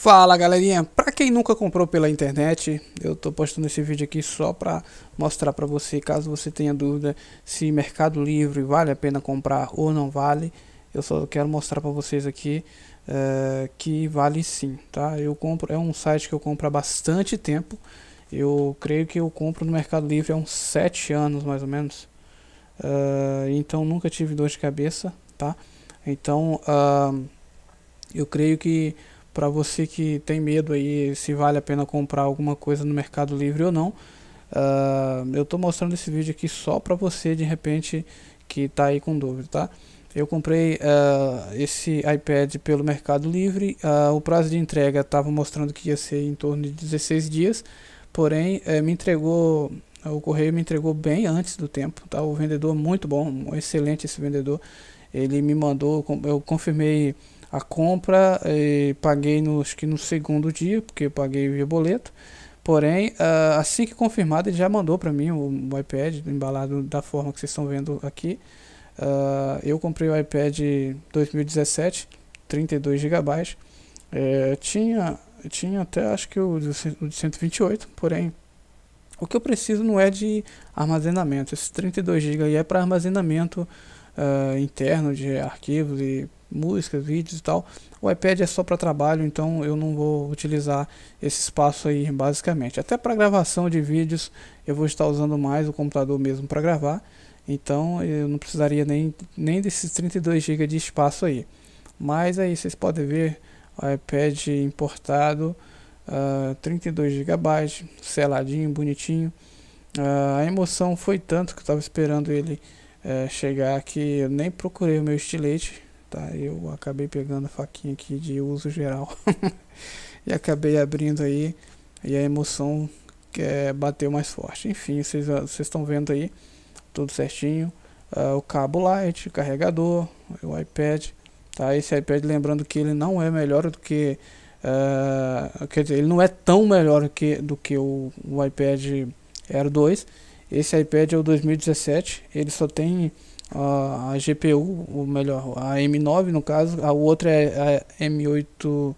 Fala galerinha, pra quem nunca comprou pela internet, eu tô postando esse vídeo aqui só pra mostrar pra você, caso você tenha dúvida se Mercado Livre vale a pena comprar ou não vale, eu só quero mostrar pra vocês aqui eh, que vale sim, tá? Eu compro, é um site que eu compro há bastante tempo, eu creio que eu compro no Mercado Livre há uns 7 anos mais ou menos, eh, então nunca tive dor de cabeça, tá? Então, ah, eu creio que para você que tem medo aí se vale a pena comprar alguma coisa no Mercado Livre ou não. Uh, eu estou mostrando esse vídeo aqui só para você de repente que está aí com dúvida, tá? Eu comprei uh, esse iPad pelo Mercado Livre, uh, o prazo de entrega estava mostrando que ia ser em torno de 16 dias, porém eh, me entregou, o correio me entregou bem antes do tempo, tá? O vendedor muito bom, excelente esse vendedor, ele me mandou, eu confirmei a compra e eh, paguei no, acho que no segundo dia, porque eu paguei via boleto. Porém, uh, assim que confirmado, ele já mandou para mim o, o, iPad embalado da forma que vocês estão vendo aqui. Uh, eu comprei o iPad 2017, 32 GB. É, tinha, tinha até acho que o de, o de 128, porém o que eu preciso não é de armazenamento. Esses 32 GB é para armazenamento uh, interno de arquivos e música, vídeos e tal. O iPad é só para trabalho, então eu não vou utilizar esse espaço aí basicamente. Até para gravação de vídeos eu vou estar usando mais o computador mesmo para gravar, então eu não precisaria nem, nem desses 32 GB de espaço aí. Mas aí vocês podem ver o iPad importado, uh, 32 GB, seladinho, bonitinho. Uh, a emoção foi tanto que eu estava esperando ele uh, chegar que eu nem procurei o meu estilete tá? Eu acabei pegando a faquinha aqui de uso geral e acabei abrindo aí e a emoção é, bateu mais forte. Enfim, ah, vocês estão vendo aí tudo certinho. Uh, o cabo light, carregador, o iPad, tá? Esse iPad, lembrando que ele não é melhor do que uh, quer dizer, ele não é tão melhor que, do que o, o iPad Air 2. Esse iPad é o 2017, ele só tem a, a GPU, ou melhor, a M9 no caso, a outra é a M8 uh,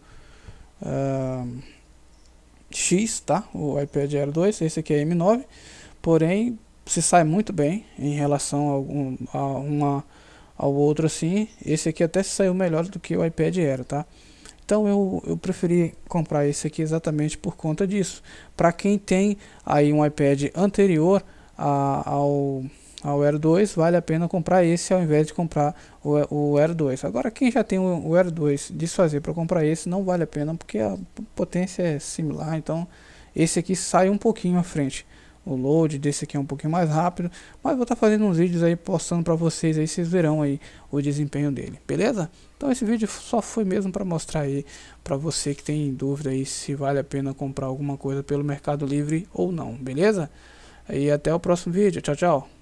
ah, X, tá? O iPad Air 2, esse aqui é M9, porém se sai muito bem em relação a, um, a uma ao outro assim, esse aqui até saiu melhor do que o iPad Air, tá? Então eu, eu preferi comprar esse aqui exatamente por conta disso. Para quem tem aí um iPad anterior a, ao ao Air 2, vale a pena comprar esse ao invés de comprar o, o Air 2. Agora, quem já tem o, o Air 2 desfazer para comprar esse, não vale a pena porque a potência é similar. Então, esse aqui sai um pouquinho à frente. O load desse aqui é um pouquinho mais rápido, mas vou estar tá fazendo uns vídeos aí postando para vocês aí, vocês verão aí o desempenho dele, beleza? Então esse vídeo só foi mesmo para mostrar aí para você que tem dúvida aí se vale a pena comprar alguma coisa pelo Mercado Livre ou não, beleza? E até o próximo vídeo, tchau, tchau.